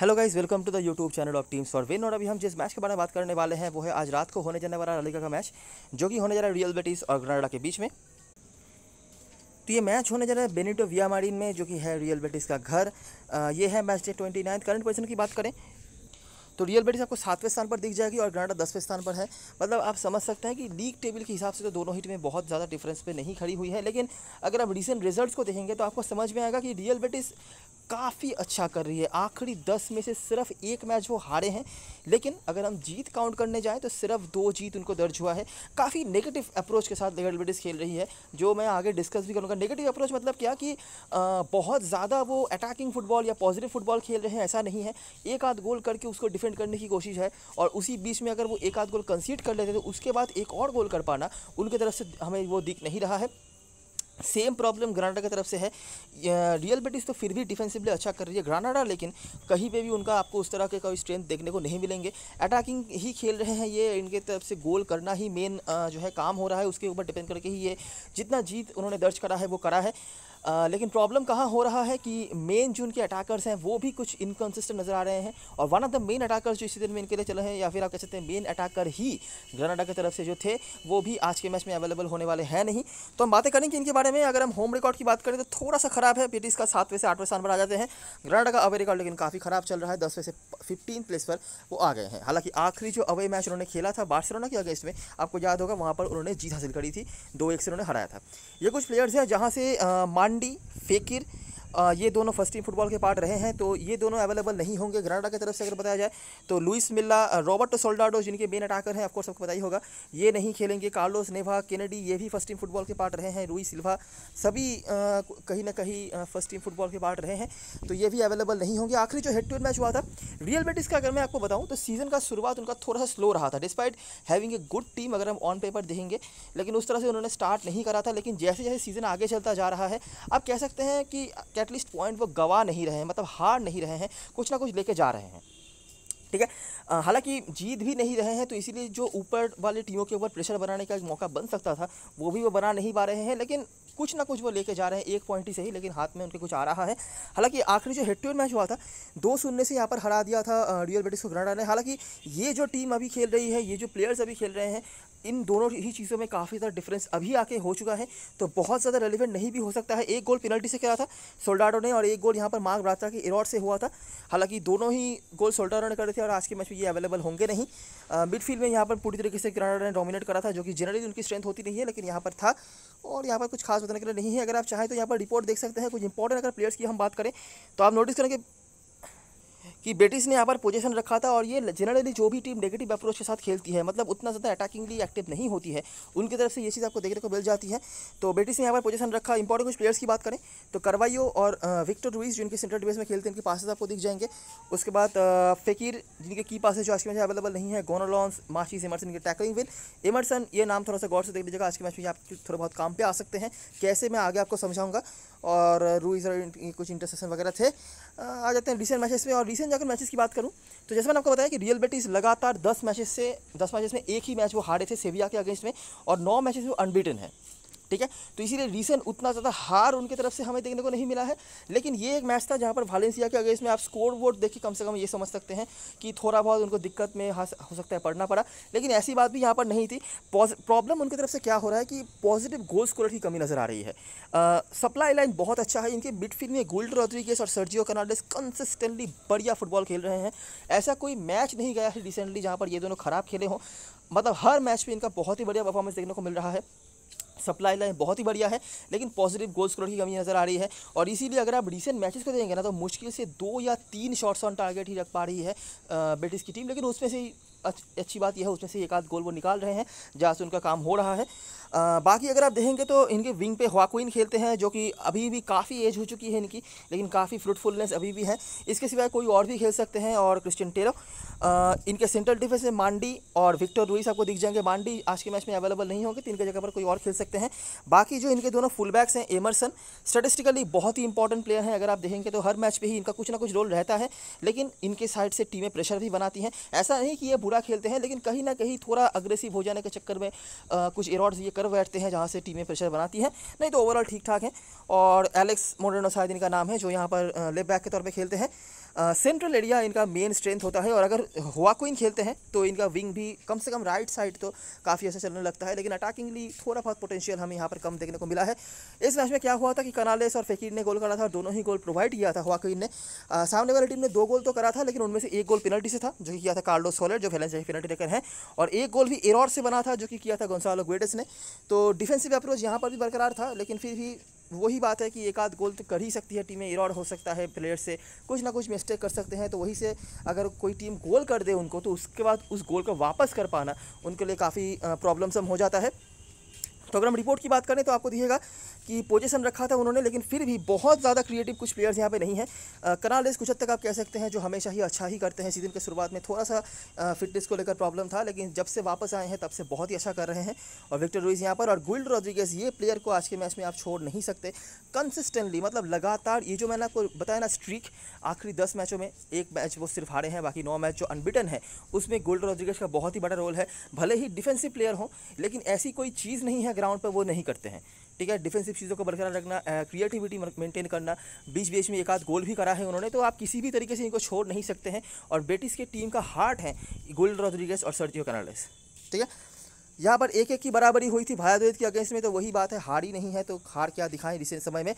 hello guys welcome to the YouTube channel of teams for win और अभी हम जिस मैच के बारे में बात करने वाले हैं वो है आज रात को होने जाने वाला अलीगा का मैच जो कि होने जा रहा है रियल बेटिस और ग्रनाडा के बीच में तो ये मैच होने जा रहा है बेनिटो वियामारिन में जो कि है रियल बेटिस का घर आ, ये है match day twenty ninth current position की बात करें तो रियल बेटिस आपको सातवें स्थान पर दिख जाएगी और ग्रांडा दसवें स्थान पर है मतलब आप समझ सकते हैं कि लीग टेबल के हिसाब से तो दोनों ही टीमें बहुत ज़्यादा डिफरेंस पर नहीं खड़ी हुई है लेकिन अगर आप रिसेंट रिजल्ट को देखेंगे तो आपको समझ में आएगा कि रियल बेटिस काफ़ी अच्छा कर रही है आखिरी दस में से सिर्फ एक मैच वो हारे हैं लेकिन अगर हम जीत काउंट करने जाएँ तो सिर्फ दो जीत उनको दर्ज हुआ है काफ़ी नेगेटिव अप्रोच के साथ रियल बेटिस खेल रही है जो मैं आगे डिस्कस भी करूँगा नेगेटिव अप्रोच मतलब क्या कि आ, बहुत ज़्यादा वो अटैकिंग फुटबॉल या पॉजिटिव फुटबॉल खेल रहे हैं ऐसा नहीं है एक आध गोल करके उसको डिफेंड डिफेंड करने की कोशिश है और उसी बीच में अगर वो एक आध गोल कंसीड कर लेते तो उसके बाद एक और गोल कर पाना उनके तरफ से हमें वो दिख नहीं रहा है सेम प्रॉब्लम ग्रानाडा की तरफ से है रियल बेटिस तो फिर भी डिफेंसिवली अच्छा कर रही है ग्रानाडा लेकिन कहीं पे भी उनका आपको उस तरह के कोई स्ट्रेंथ देखने को नहीं मिलेंगे अटैकिंग ही खेल रहे हैं ये इनके तरफ से गोल करना ही मेन जो है काम हो रहा है उसके ऊपर डिपेंड करके ही ये जितना जीत उन्होंने दर्ज करा है वो करा है आ, लेकिन प्रॉब्लम कहाँ हो रहा है कि मेन जो उनके अटैकर्स हैं वो भी कुछ इनकन्सिस्टेंट नज़र आ रहे हैं और one of the main attackers जो इसी दिन में इनके लिए चले हैं या फिर आप कह सकते हैं मेन अटैकर ही ग्रनाडा की तरफ से जो थे वो भी आज के मैच में अवेलेबल होने वाले हैं नहीं तो हम बातें करेंगे इनके बारे में अगर हम होम रिकॉर्ड की बात करें तो थोड़ा सा खराब है पेटिस का सातवें से आठवें स्थान पर आ जाते हैं ग्रनाडा का अवे रिकॉर्ड लेकिन काफ़ी ख़राब चल रहा है दसवें से फिफ्टीन प्लेस पर वो आ गए हैं हालांकि आखिरी जो अवे मैच उन्होंने खेला था बार्सिलोना के अगेंस्ट में आपको याद होगा वहाँ पर उन्होंने जीत हासिल करी थी दो एक से उन्होंने हराया था ये कुछ प्लेयर्स हैं जहाँ से मान मंडी फेकिर आ, ये दोनों फर्स्ट टीम फुटबॉल के पार्ट रहे हैं तो ये दोनों अवेलेबल नहीं होंगे ग्रानाडा की तरफ से अगर बताया जाए तो लुइस मिल्ला रॉबर्टो सोल्डाडो जिनके मेन अटैकर हैं ऑफकोर्स आपको सबको बताइए होगा ये नहीं खेलेंगे कार्लोस नेवा केनेडी ये भी फर्स्ट टीम फुटबॉल के पार्ट रहे हैं रुई सिल्वा सभी कहीं ना कहीं फर्स्ट टीम फुटबॉल के पार्ट रहे हैं तो ये भी अवेलेबल नहीं होंगे आखिरी जो हेड टू हेड मैच हुआ था रियल बेटिस का अगर मैं आपको बताऊँ तो सीज़न का शुरुआत उनका थोड़ा सा स्लो रहा था despite having a good team अगर हम ऑन पेपर देखेंगे लेकिन उस तरह से उन्होंने स्टार्ट नहीं करा था लेकिन जैसे जैसे सीज़न आगे चलता जा रहा है आप कह सकते हैं कि एटलीस्ट पॉइंट वो गवा नहीं रहे हैं मतलब हार नहीं रहे हैं कुछ ना कुछ लेके जा रहे हैं ठीक है हालांकि जीत भी नहीं रहे हैं तो इसीलिए जो ऊपर वाली टीमों के ऊपर प्रेशर बनाने का एक मौका बन सकता था वो भी वो बना नहीं पा रहे हैं लेकिन कुछ ना कुछ वो लेके जा रहे हैं एक पॉइंट ही सही लेकिन हाथ में उनके कुछ आ रहा है हालांकि आखिरी जो हेड टू हेड मैच हुआ था दो शून्य से यहाँ पर हरा दिया था रियल बेटिस को ग्रांडा ने हालांकि ये जो टीम अभी खेल रही है ये जो प्लेयर्स अभी खेल रहे हैं इन दोनों ही चीज़ों में काफ़ी ज़्यादा डिफरेंस अभी आके हो चुका है तो बहुत ज़्यादा रेलिवेंट नहीं भी हो सकता है एक गोल पेनल्टी से खेला था सोल्डाडो ने और एक गोल यहाँ पर मार्ग रात्रा के एरॉड से हुआ था हालांकि दोनों ही गोल सोल्डाडो ने करे थे और आज के मैच में ये अवेलेबल होंगे नहीं मिडफील्ड में यहाँ पर पूरी तरीके से ग्रांडा ने डोमिनेट करा था जो कि जनरली उनकी स्ट्रेंथ होती नहीं है लेकिन यहाँ पर था और यहाँ पर कुछ खास करने के लिए नहीं है अगर आप चाहें तो यहाँ पर रिपोर्ट देख सकते हैं कुछ इंपॉर्टेंट अगर प्लेयर्स की हम बात करें तो आप नोटिस करेंगे कि ब्रिटिश ने यहाँ पर पोजीशन रखा था और ये जनरली जो भी टीम नेगेटिव अप्रोच के साथ खेलती है मतलब उतना ज़्यादा अटैकिंगली एक्टिव नहीं होती है उनकी तरफ से ये चीज़ आपको देखने को मिल जाती है तो ब्रिटिश ने यहाँ पर पोजीशन रखा इंपॉर्टेंट कुछ प्लेयर्स की बात करें तो करवाइयो और विक्टर रूइस जिनके सेंट्रल डिफेंस में खेलते हैं उनके पासेज आपको दिख जाएंगे उसके बाद फ़कीर जिनके की पासेज जो आज के मैच अवेलेबल नहीं है गोनोलॉन्स माशीस एमरसन के टैकलिंग विल एमरसन ये नाम थोड़ा सा गौर से देख लीजिएगा आज के मैच में आप थोड़ा बहुत काम पर आ सकते हैं कैसे मैं आगे आपको समझाऊंगा और रूइस और कुछ इंटरसेशन वगैरह थे आ जाते हैं रिसेंट मैचेस में और रिसेंट जाकर मैचेस की बात करूँ तो जैसे मैंने आपको बताया कि रियल बेटिस लगातार दस मैचेस से दस मैचेस में एक ही मैच वो हारे थे सेविया के अगेंस्ट में और नौ मैचेस वो अनबीटन है ठीक है तो इसीलिए रीसेंट उतना ज़्यादा हार उनकी तरफ से हमें देखने को नहीं मिला है लेकिन ये एक मैच था जहाँ पर वालेंसिया के अगेंस्ट में आप स्कोर वोट देखिए कम से कम ये समझ सकते हैं कि थोड़ा बहुत उनको दिक्कत में हो सकता है पड़ना पड़ा लेकिन ऐसी बात भी यहाँ पर नहीं थी प्रॉब्लम उनकी तरफ से क्या हो रहा है कि पॉजिटिव गोल स्कोर की कमी नज़र आ रही है सप्लाई लाइन बहुत अच्छा है इनके मिडफील्ड में गोल्ड रोड्रिगेस और सर्जियो कर्नाडेस कंसिस्टेंटली बढ़िया फुटबॉल खेल रहे हैं ऐसा कोई मैच नहीं गया है रिसेंटली जहाँ पर ये दोनों खराब खेले हों मतलब हर मैच में इनका बहुत ही बढ़िया परफॉर्मेंस देखने को मिल रहा है सप्लाई लाइन बहुत ही बढ़िया है लेकिन पॉजिटिव गोल स्कोर की कमी नज़र आ रही है और इसीलिए अगर आप रिसेंट मैचेस को देखेंगे ना तो मुश्किल से दो या तीन शॉट्स ऑन टारगेट ही रख पा रही है ब्रिटिश की टीम लेकिन उसमें से अच्छी बात यह है उसमें से एक आध गोल वो निकाल रहे हैं जहाँ से उनका काम हो रहा है बाकी अगर आप देखेंगे तो इनके विंग पे हुआकुइन खेलते हैं जो कि अभी भी काफ़ी एज हो चुकी है इनकी लेकिन काफ़ी फ्रूटफुलनेस अभी भी है इसके सिवाय कोई और भी खेल सकते हैं और क्रिस्टियन टेलो इनके सेंट्रल डिफेंस में मांडी और विक्टर रूइस आपको दिख जाएंगे मांडी आज के मैच में अवेलेबल नहीं होंगे तो इनके जगह पर कोई और खेल सकते हैं बाकी जो इनके दोनों फुलबैक्स हैं एमरसन स्टेटिस्टिकली बहुत ही इंपॉर्टेंट प्लेयर हैं अगर आप देखेंगे तो हर मैच पर ही इनका कुछ ना कुछ रोल रहता है लेकिन इनके साइड से टीमें प्रेशर भी बनाती हैं ऐसा नहीं कि ये बुरा खेलते हैं लेकिन कहीं ना कहीं थोड़ा अग्रेसिव हो जाने के चक्कर में कुछ एरॉड्स ये कर पर बैठते हैं जहाँ से टीमें प्रेशर बनाती हैं नहीं तो ओवरऑल ठीक ठाक हैं और एलेक्स मोडेनो का नाम है जो यहाँ पर लेफ्ट बैक के तौर पर खेलते हैं सेंट्रल एरिया इनका मेन स्ट्रेंथ होता है और अगर हुआ कोइन खेलते हैं तो इनका विंग भी कम से कम राइट साइड तो काफ़ी अच्छा चलने लगता है लेकिन अटैकिंगली थोड़ा बहुत पोटेंशियल हमें यहाँ पर कम देखने को मिला है इस मैच में क्या हुआ था कि कनालेस और फेकीर ने गोल करा था और दोनों ही गोल प्रोवाइड किया था हुआ ने आ, सामने वाली टीम ने दो गोल तो करा था लेकिन उनमें से एक गोल पेनल्टी से था जो कि किया था कार्लो सोलर जो फैलेंस पेनल्टी लेकर है और एक गोल भी एरॉर से बना था जो कि किया था गोंसालो ग्वेडस ने तो डिफेंसिव अप्रोच यहाँ पर भी बरकरार था लेकिन फिर भी वही बात है कि एक आध गोल तो कर ही सकती है टीमें इरॉड हो सकता है प्लेयर से कुछ ना कुछ मिस्टेक कर सकते हैं तो वही से अगर कोई टीम गोल कर दे उनको तो उसके बाद उस गोल को वापस कर पाना उनके लिए काफ़ी प्रॉब्लम सम हो जाता है तो हम रिपोर्ट की बात करें तो आपको दिखेगा कि पोजीशन रखा था उन्होंने लेकिन फिर भी बहुत ज़्यादा क्रिएटिव कुछ प्लेयर्स यहाँ पे नहीं है कनालेस कुछ हद तक आप कह सकते हैं जो हमेशा ही अच्छा ही करते हैं सीज़न के शुरुआत में थोड़ा सा फिटनेस को लेकर प्रॉब्लम था लेकिन जब से वापस आए हैं तब से बहुत ही अच्छा कर रहे हैं और विक्टर रोइज यहाँ पर और गुल्ड रॉड्रिगेज ये प्लेयर को आज के मैच में आप छोड़ नहीं सकते कंसिस्टेंटली मतलब लगातार ये जो मैंने आपको बताया ना स्ट्रीक आखिरी दस मैचों में एक मैच वो सिर्फ हारे हैं बाकी नौ मैच जो अनबिटन है उसमें गोल्ड रॉड्रिगेज का बहुत ही बड़ा रोल है भले ही डिफेंसिव प्लेयर हो लेकिन ऐसी कोई चीज़ नहीं है ग्राउंड पर वो नहीं करते हैं ठीक है डिफेंसिव चीज़ों को बरकरार रखना क्रिएटिविटी मेंटेन करना बीच बीच में एक आध गोल भी करा है उन्होंने तो आप किसी भी तरीके से इनको छोड़ नहीं सकते हैं और बेटिस के टीम का हार्ट है गोल रोड्रिगेस और सर्जियो कनालेस ठीक है यहाँ पर एक एक की बराबरी हुई थी भारत की अगेंस्ट में तो वही बात है हार ही नहीं है तो हार क्या दिखाएं रिसेंट समय में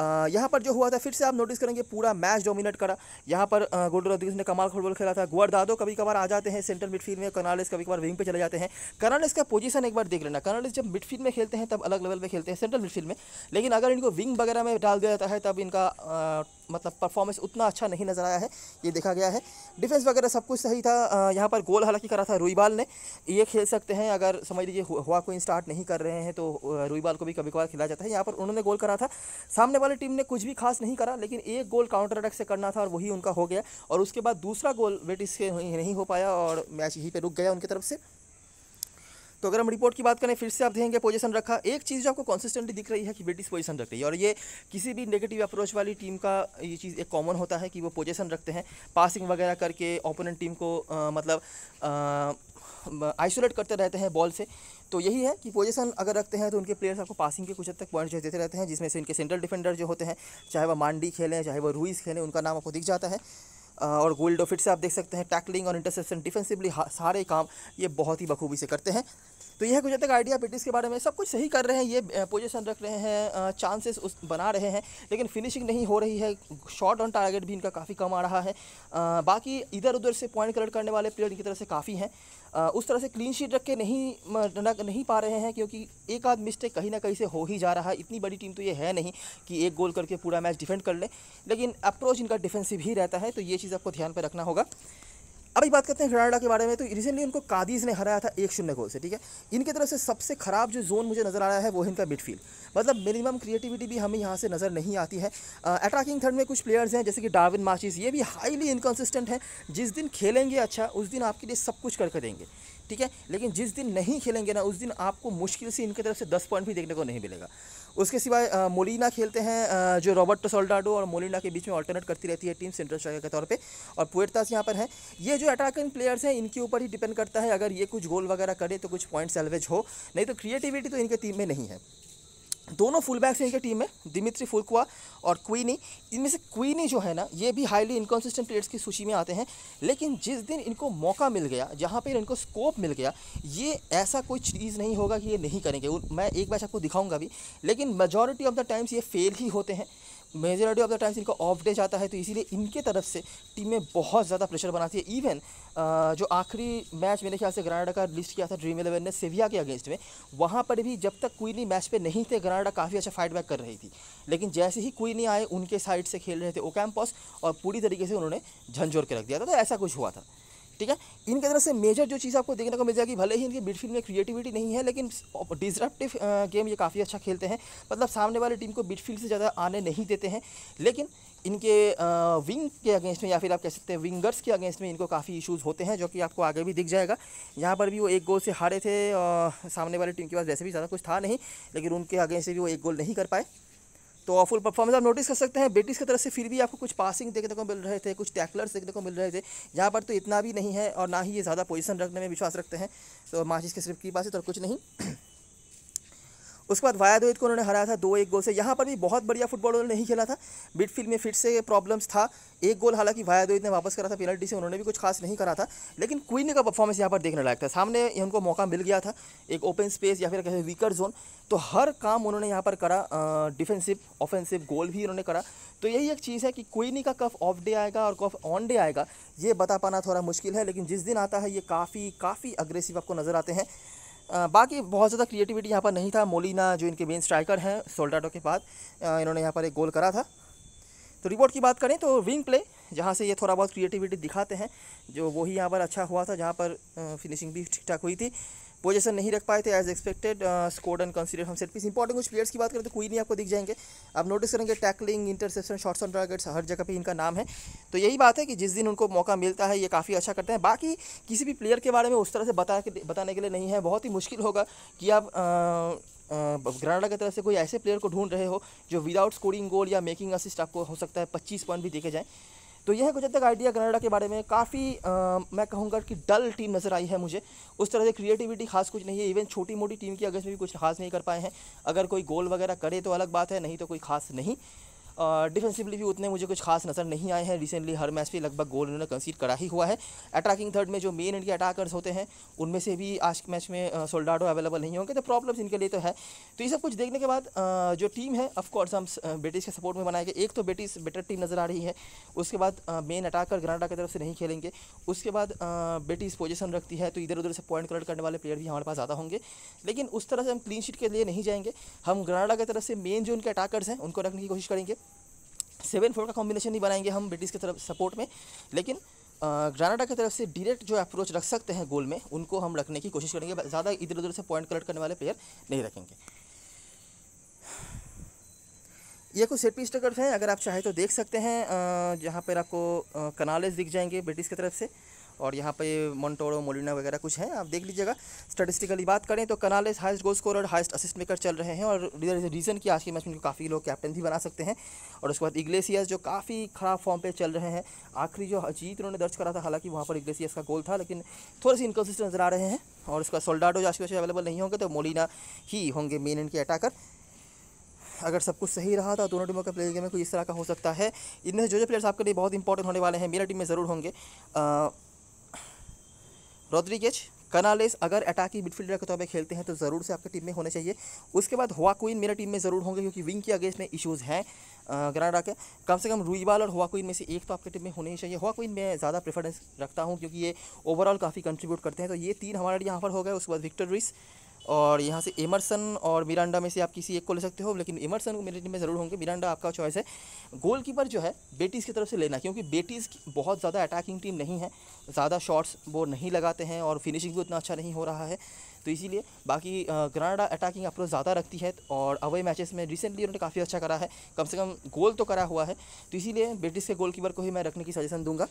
यहाँ पर जो हुआ था फिर से आप नोटिस करेंगे पूरा मैच डोमिनेट करा यहाँ पर गोल्ड रोड्रिग्स ने कमाल फुटबॉल खेला था गुआरदादो कभी कभार आ जाते हैं सेंट्रल मिडफील्ड में कर्नालिस कभी कभार विंग पे चले जाते हैं कर्नालिस का पोजीशन एक बार देख लेना कर्नालिस जब मिडफील्ड में खेलते हैं तब अलग लेवल पर खेलते हैं सेंट्रल मिडफील्ड में लेकिन अगर इनको विंग वगैरह में डाल दिया जाता है तब इनका मतलब परफॉर्मेंस उतना अच्छा नहीं नज़र आया है ये देखा गया है डिफेंस वगैरह सब कुछ सही था यहाँ पर गोल हालांकि करा था रुईबाल ने ये खेल सकते हैं अगर समझ लीजिए हुआ कोई स्टार्ट नहीं कर रहे हैं तो रुईबाल को भी कभी कभार खिलाया जाता है यहाँ पर उन्होंने गोल करा था सामने वाली टीम ने कुछ भी खास नहीं करा लेकिन एक गोल काउंटर अटैक से करना था और वही उनका हो गया और उसके बाद दूसरा गोल वेट के नहीं हो पाया और मैच यहीं पर रुक गया उनकी तरफ से तो अगर हम रिपोर्ट की बात करें फिर से आप देखेंगे पोजीशन रखा एक चीज़ जो आपको कॉन्सिस्टेंटली दिख रही है कि ब्रिटिश पोजीशन रख रही है और ये किसी भी नेगेटिव अप्रोच वाली टीम का ये चीज़ एक कॉमन होता है कि वो पोजीशन रखते हैं पासिंग वगैरह करके ओपोनेंट टीम को आ, मतलब आइसोलेट करते रहते हैं बॉल से तो यही है कि पोजीशन अगर रखते हैं तो उनके प्लेयर्स आपको पासिंग के कुछ हद तक पॉइंट देते रहते हैं जिसमें से इनके सेंट्रल डिफेंडर जो होते हैं चाहे वह मांडी खेलें चाहे वह रूइस खेलें उनका नाम आपको दिख जाता है और गोल्ड तो फिट से आप देख सकते हैं टैकलिंग और इंटरसेप्शन डिफेंसिवली सारे काम ये बहुत ही बखूबी से करते हैं तो यह कुछ तक आइडिया पिटिस के बारे में सब कुछ सही कर रहे हैं ये पोजीशन रख रहे हैं चांसेस उस बना रहे हैं लेकिन फिनिशिंग नहीं हो रही है शॉट ऑन टारगेट भी इनका काफ़ी कम आ रहा है बाकी इधर उधर से पॉइंट कलेक्ट करने वाले प्लेयर इनकी तरफ से काफ़ी हैं उस तरह से क्लीन शीट रख के नहीं नहीं पा रहे हैं क्योंकि एक आध मिस्टेक कहीं ना कहीं से हो ही जा रहा है इतनी बड़ी टीम तो ये है नहीं कि एक गोल करके पूरा मैच डिफेंड कर ले लेकिन अप्रोच इनका डिफेंसिव ही रहता है तो ये चीज़ आपको ध्यान पर रखना होगा अभी बात करते हैं ग्रानाडा के बारे में तो रिसेंटली उनको कादीज़ ने हराया था एक शून्य गोल से ठीक है इनकी तरफ से सबसे ख़राब जो जोन मुझे नज़र आ रहा है वो इनका मिडफील्ड मतलब मिनिमम क्रिएटिविटी भी हमें यहाँ से नज़र नहीं आती है अटैकिंग थर्ड में कुछ प्लेयर्स हैं जैसे कि डार्विन माचिस ये भी हाईली इनकन्सिस्टेंट है जिस दिन खेलेंगे अच्छा उस दिन आपके लिए सब कुछ करके देंगे ठीक है लेकिन जिस दिन नहीं खेलेंगे ना उस दिन आपको मुश्किल से इनकी तरफ से दस पॉइंट भी देखने को नहीं मिलेगा उसके सिवाय मोलिना खेलते हैं जो रॉबर्टो सोल्डाडो और मोलिना के बीच में ऑल्टरनेट करती रहती है टीम सेंट्रल स्ट्राइकर के तौर पर और पुएर्तास यहाँ पर है ये जो अटैकिंग प्लेयर्स हैं इनके ऊपर ही डिपेंड करता है अगर ये कुछ गोल वगैरह करे तो कुछ पॉइंट एलवेज हो नहीं तो क्रिएटिविटी तो इनके टीम में नहीं है दोनों फुल बैक्स इनके टीम में दिमित्री फुलकुआ और क्वीनी इनमें से क्वीनी जो है ना ये भी हाईली इनकन्सिस्टेंट प्लेयर्स की सूची में आते हैं लेकिन जिस दिन इनको मौका मिल गया जहाँ पर इनको स्कोप मिल गया ये ऐसा कोई चीज़ नहीं होगा कि ये नहीं करेंगे मैं एक बैच आपको दिखाऊंगा भी लेकिन मेजोरिटी ऑफ द टाइम्स ये फेल ही होते हैं मेजोरिटी ऑफ द टाइम्स इनका ऑफ डे जाता है तो इसीलिए इनके तरफ से टीमें बहुत ज़्यादा प्रेशर बनाती है इवन जो आखिरी मैच मेरे ख्याल से ग्रानाडा का लिस्ट किया था ड्रीम इलेवन ने सेविया के अगेंस्ट में वहाँ पर भी जब तक कोई नहीं मैच पे नहीं थे ग्रानाडा काफ़ी अच्छा फाइट बैक कर रही थी लेकिन जैसे ही कोई नहीं आए उनके साइड से खेल रहे थे ओकैम्पॉस और पूरी तरीके से उन्होंने झंझोर के रख दिया था तो ऐसा कुछ हुआ था ठीक है इनके तरह से मेजर जो चीज़ आपको देखने को मिल जाएगी भले ही इनकी मिडफील्ड में क्रिएटिविटी नहीं है लेकिन डिजरप्टिव गेम ये काफ़ी अच्छा खेलते हैं मतलब सामने वाली टीम को मिडफील्ड से ज़्यादा आने नहीं देते हैं लेकिन इनके विंग के अगेंस्ट में या फिर आप कह सकते हैं विंगर्स के अगेंस्ट में इनको काफ़ी इशूज़ होते हैं जो कि आपको आगे भी दिख जाएगा यहाँ पर भी वो एक गोल से हारे थे सामने वाली टीम के पास वैसे भी ज़्यादा कुछ था नहीं लेकिन उनके अगेंस्ट भी वो एक गोल नहीं कर पाए तो फुल परफॉर्मेंस आप नोटिस कर सकते हैं ब्रिटिश की तरफ से फिर भी आपको कुछ पासिंग देखने को मिल रहे थे कुछ टैकलर्स देखने को मिल रहे थे यहाँ पर तो इतना भी नहीं है और ना ही ये ज़्यादा पोजिशन रखने में विश्वास रखते हैं तो माचिस के सिर्फ की बात है तो कुछ नहीं उसके बाद वाया द्वैत को उन्होंने हराया था दो एक गोल से यहाँ पर भी बहुत बढ़िया फुटबॉल उन्होंने नहीं खेला था मिडफील्ड में फिर से प्रॉब्लम्स था एक गोल हालांकि वाया द्वैत ने वापस करा था पेनल्टी से उन्होंने भी कुछ खास नहीं करा था लेकिन क्वीन का परफॉर्मेंस यहाँ पर देखने लायक था सामने उनको मौका मिल गया था एक ओपन स्पेस या फिर कहे वीकर जोन तो हर काम उन्होंने यहाँ पर करा डिफेंसिव ऑफेंसिव गोल भी उन्होंने करा तो यही एक चीज़ है कि क्वीनी का कफ ऑफ डे आएगा और कफ ऑन डे आएगा ये बता पाना थोड़ा मुश्किल है लेकिन जिस दिन आता है ये काफ़ी काफ़ी अग्रेसिव आपको नज़र आते हैं बाकी बहुत ज़्यादा क्रिएटिविटी यहाँ पर नहीं था मोलिना जो इनके मेन स्ट्राइकर हैं सोल्डाटो के बाद इन्होंने यहाँ पर एक गोल करा था तो रिपोर्ट की बात करें तो विंग प्ले जहाँ से ये थोड़ा बहुत क्रिएटिविटी दिखाते हैं जो वही यहाँ पर अच्छा हुआ था जहाँ पर फिनिशिंग भी ठीक ठाक हुई थी पोजेसन नहीं रख पाए थे as expected scored and consider हम सेट पीस इंपॉर्टेंट कुछ प्लेयर्स की बात करें तो कोई नहीं आपको दिख जाएंगे आप नोटिस करेंगे tackling interception shots on targets हर जगह पे इनका नाम है तो यही बात है कि जिस दिन उनको मौका मिलता है ये काफ़ी अच्छा करते हैं बाकी किसी भी प्लेयर के बारे में उस तरह से बता के बताने के लिए नहीं है बहुत ही मुश्किल होगा कि आप ग्रानाडा uh, uh, की तरफ से कोई ऐसे प्लेयर को ढूंढ रहे हो जो विदाउट स्कोरिंग गोल या मेकिंग असिस्ट आपको हो सकता है पच्चीस पॉइंट भी देखे जाएँ तो यह कुछ हद तक आइडिया कनाडा के बारे में काफ़ी मैं कहूँगा कि डल टीम नज़र आई है मुझे उस तरह से क्रिएटिविटी खास कुछ नहीं है इवन छोटी मोटी टीम की अगर भी कुछ खास नहीं कर पाए हैं अगर कोई गोल वगैरह करे तो अलग बात है नहीं तो कोई खास नहीं डिफेंसिवली भी उतने मुझे कुछ खास नज़र नहीं आए हैं रिसेंटली हर मैच पे लगभग गोल उन्होंने कंसीड करा ही हुआ है अटैकिंग थर्ड में जो मेन इनके अटैकर्स होते हैं उनमें से भी आज के मैच में सोल्डाडो अवेलेबल नहीं होंगे तो प्रॉब्लम्स इनके लिए तो है तो ये सब कुछ देखने के बाद जो टीम है ऑफकोर्स हम ब्रिटिश के सपोर्ट में बनाए गए एक तो ब्रिटिश बेटर टीम नज़र आ रही है उसके बाद मेन अटैकर ग्रांडा की तरफ से नहीं खेलेंगे उसके बाद ब्रिटिश पोजिशन रखती है तो इधर उधर से पॉइंट कलेक्ट करने वाले प्लेयर भी हमारे पास ज़्यादा होंगे लेकिन उस तरह से हम क्लीन शीट के लिए नहीं जाएंगे हम ग्रांडा की तरफ से मेन जो उनके अटैकर्स हैं उनको रखने की कोशिश करेंगे सेवन फोर का कॉम्बिनेशन नहीं बनाएंगे हम ब्रिटिश की तरफ सपोर्ट में लेकिन ग्रानाडा की तरफ से डायरेक्ट जो अप्रोच रख सकते हैं गोल में उनको हम रखने की कोशिश करेंगे ज़्यादा इधर उधर से पॉइंट कलेक्ट करने वाले प्लेयर नहीं रखेंगे ये कुछ सेट पीस टकर्स हैं अगर आप चाहे तो देख सकते हैं जहाँ पर आपको कनालेज दिख जाएंगे ब्रिटिश की तरफ से और यहाँ पे मोन्टोरो मोलिना वगैरह कुछ है आप देख लीजिएगा स्टेटिस्टिकली बात करें तो कनालेस हाइस्ट गोल स्कोर और हाइस्ट असिस्ट मेकर चल रहे हैं और रीज़न की आज के मैच में काफ़ी लोग कैप्टन भी बना सकते हैं और उसके बाद इग्लेसियस जो काफ़ी ख़राब फॉर्म पर चल रहे हैं आखिरी जो जीत उन्होंने दर्ज करा था हालांकि वहाँ पर इग्लेसियस का गोल था लेकिन थोड़ी सी इनकन्सिस्टेंट नजर आ रहे हैं और उसका सोल्डाडो जो आज के अवेलेबल नहीं होंगे तो मोलिना ही होंगे मेन इनके अटैकर अगर सब कुछ सही रहा था दोनों टीमों के प्लेयर गेम में कोई इस तरह का हो सकता है इनमें से जो जो प्लेयर्स आपके लिए बहुत इंपॉर्टेंट होने वाले हैं मेरा टीम में ज़रूर होंगे आ, रॉड्रिगेज कनालेस अगर अटैकिंग मिडफील्डर के तौर पर खेलते हैं तो ज़रूर से आपके टीम में होने चाहिए उसके बाद हुआकुइन मेरा टीम में ज़रूर होंगे क्योंकि विंग के अगेंस्ट में इशूज़ हैं ग्रानाडा के कम से कम रुईबाल और हुआकुइन में से एक तो आपकी टीम में होने ही चाहिए हुआकुइन में ज़्यादा प्रेफरेंस रखता हूँ क्योंकि ये ओवरऑल काफ़ी कंट्रीब्यूट करते हैं तो ये तीन हमारे यहाँ पर हो गए उसके बाद विक्टर रिस और यहाँ से एमरसन और मिरांडा में से आप किसी एक को ले सकते हो लेकिन एमरसन मेरे टीम में ज़रूर होंगे मिरांडा आपका चॉइस है गोलकीपर जो है बेटीज़ की तरफ से लेना क्योंकि की बहुत ज़्यादा अटैकिंग टीम नहीं है ज़्यादा शॉट्स वो नहीं लगाते हैं और फिनिशिंग भी उतना अच्छा नहीं हो रहा है तो इसीलिए बाकी ग्रानाडा अटैकिंग अप्रोच ज़्यादा रखती है और अवे मैचेस में रिसेंटली उन्होंने काफ़ी अच्छा करा है कम से कम गोल तो करा हुआ है तो इसीलिए बेटिस के गोलकीपर को ही मैं रखने की सजेशन दूंगा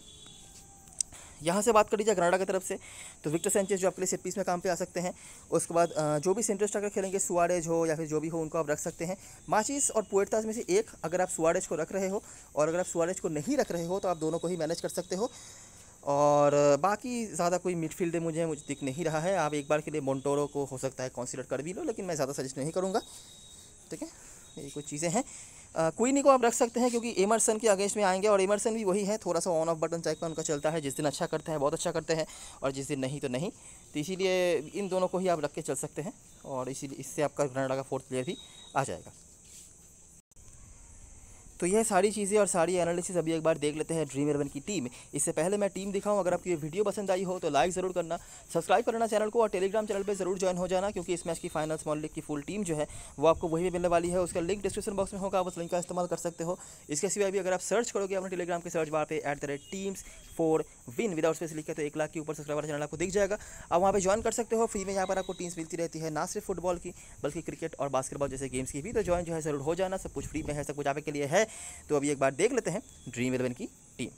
यहाँ से बात कर लीजिए ग्रानाडा की तरफ से तो विक्टर सेंचेज जो आपके लिए सेट पीस में काम पे आ सकते हैं उसके बाद जो भी सेंटर स्ट्राइकर खेलेंगे सुआरेज हो या फिर जो भी हो उनको आप रख सकते हैं माचिस और पुएटास में से एक अगर आप सुआरेज को रख रहे हो और अगर आप सुआरेज को नहीं रख रहे हो तो आप दोनों को ही मैनेज कर सकते हो और बाकी ज़्यादा कोई मिडफील्ड मुझे मुझे दिख नहीं रहा है आप एक बार के लिए मोन्टोरो को हो सकता है कॉन्सिडर कर भी लो लेकिन मैं ज़्यादा सजेस्ट नहीं करूँगा ठीक है ये कुछ चीज़ें हैं क्वीनी को आप रख सकते हैं क्योंकि एमरसन के अगेंस्ट में आएंगे और एमरसन भी वही है थोड़ा सा ऑन ऑफ बटन चेक उनका चलता है जिस दिन अच्छा करते हैं बहुत अच्छा करते हैं और जिस दिन नहीं तो नहीं तो इसीलिए इन दोनों को ही आप रख के चल सकते हैं और इसीलिए इससे आपका ग्रनडा का फोर्थ प्लेयर भी आ जाएगा तो यह सारी चीज़ें और सारी एनालिसिस अभी एक बार देख लेते हैं ड्रीम इलेवन की टीम इससे पहले मैं टीम दिखाऊँ अगर आपकी वीडियो पसंद आई हो तो लाइक ज़रूर करना सब्सक्राइब करना चैनल को और टेलीग्राम चैनल पर जरूर ज्वाइन हो जाना क्योंकि इस मैच की फाइनल स्मॉल लीग की फुल टीम जो है वो आपको वही मिलने वाली है उसका लिंक डिस्क्रिप्शन बॉक्स में होगा आप उस लिंक का इस्तेमाल कर सकते हो इसके सिवा भी अगर आप सर्च करोगे अपने टेलीग्राम के सर्च बार पर at the rate teams four win without space लिखा तो एक लाख के ऊपर सब्सक्राइबर चैनल आपको दिख जाएगा आप वहाँ पर ज्वाइन कर सकते हो फ्री में यहाँ पर आपको टीम्स मिलती रहती है ना सिर्फ फुटबॉल की बल्कि क्रिकेट और बास्केटबॉल जैसे गेम्स की भी तो ज्वाइन जो है जरूर हो जाना सब कुछ फ्री में है सब कुछ आपके लिए है तो अभी एक बार देख लेते हैं ड्रीम इलेवन की टीम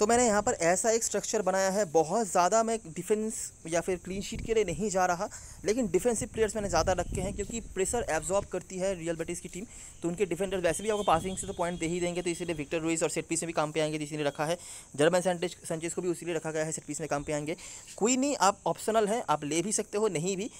तो मैंने यहाँ पर ऐसा एक स्ट्रक्चर बनाया है बहुत ज़्यादा मैं डिफेंस या फिर क्लीन शीट के लिए नहीं जा रहा लेकिन डिफेंसिव प्लेयर्स मैंने ज़्यादा रखे हैं क्योंकि प्रेशर एब्जॉर्ब करती है रियल बटीज़ की टीम तो उनके डिफेंडर वैसे भी आपको पासिंग से तो पॉइंट दे ही देंगे तो इसीलिए विक्टर रोइस और सेट पीस में भी काम पे आएंगे तो इसीलिए रखा है जर्मन सेंटेज सेंचेज को भी उसी रखा गया है सेट पीस में काम पे आएंगे कोई नहीं आप ऑप्शनल हैं आप ले भी सकते हो नहीं भी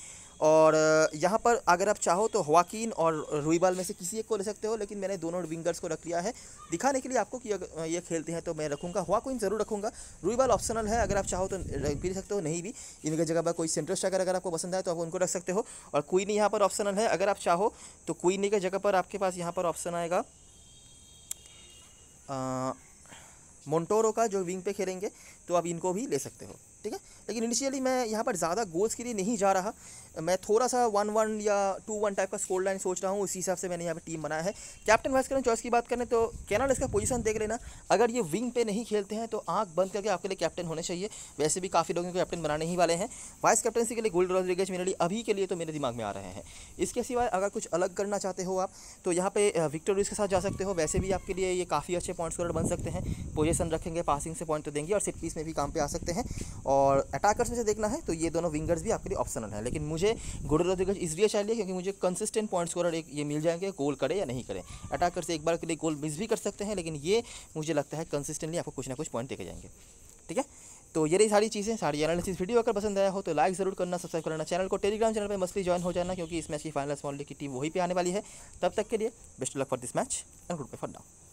और यहाँ पर अगर आप चाहो तो हवाकिन और रुईबाल में से किसी एक को ले सकते हो लेकिन मैंने दोनों विंगर्स को रख लिया है दिखाने के लिए आपको कि ये खेलते हैं तो मैं रखूँगा हवाकिन ज़रूर रखूँगा रुईबाल ऑप्शनल है अगर आप चाहो तो भी सकते हो नहीं भी इनके जगह पर कोई सेंट्रल स्ट्राइकर अगर आपको पसंद आए तो आप उनको रख सकते हो और क्वीनी यहाँ पर ऑप्शनल है अगर आप चाहो तो क्वीनी के जगह पर आपके पास यहाँ पर ऑप्शन आएगा मोन्टोरो का जो विंग पे खेलेंगे तो आप इनको भी ले सकते हो ठीक है लेकिन इनिशियली मैं यहाँ पर ज़्यादा गोल्स के लिए नहीं जा रहा मैं थोड़ा सा वन वन या टू वन टाइप का स्कोर लाइन सोच रहा हूँ उसी हिसाब से मैंने यहाँ पर टीम बनाया है कैप्टन वाइस करें चॉइस की बात करें तो कैनल इसका पोजीशन देख लेना अगर ये विंग पे नहीं खेलते हैं तो आंख बंद करके आपके लिए कैप्टन होने चाहिए वैसे भी काफ़ी लोगों को कैप्टन बनाने ही वाले हैं वाइस कैप्टनसी के लिए गोल्ड रॉड्रिगेज मेरे लिए अभी के लिए तो मेरे दिमाग में आ रहे हैं इसके सिवा अगर कुछ अलग करना चाहते हो आप तो यहाँ पर विक्टर के साथ जा सकते हो वैसे भी आपके लिए ये काफ़ी अच्छे पॉइंट्स स्कोर बन सकते हैं पोजिशन रखेंगे पासिंग से पॉइंट तो देंगे और सिर्फ पीस में भी काम पर आ सकते हैं और और अटैकर्स में से देखना है तो ये दोनों विंगर्स भी आपके लिए ऑप्शनल है लेकिन मुझे गुडो रोद्रिगज इसलिए चाहिए क्योंकि मुझे कंसिस्टेंट पॉइंट स्कोर एक ये मिल जाएंगे गोल करे या नहीं करें अटैकर से एक बार के लिए गोल मिस भी कर सकते हैं लेकिन ये मुझे लगता है कंसिस्टेंटली आपको कुछ ना कुछ पॉइंट देखे जाएंगे ठीक है तो ये रही सारी चीज़ें सारी एनालिसिस वीडियो अगर पसंद आया हो तो लाइक जरूर करना सब्सक्राइब करना चैनल को टेलीग्राम चैनल पर मस्ती ज्वाइन हो जाना क्योंकि इस मैच की फाइनल स्मॉल लीग की टीम वहीं पे आने वाली है तब तक के लिए best luck for this match and good bye for now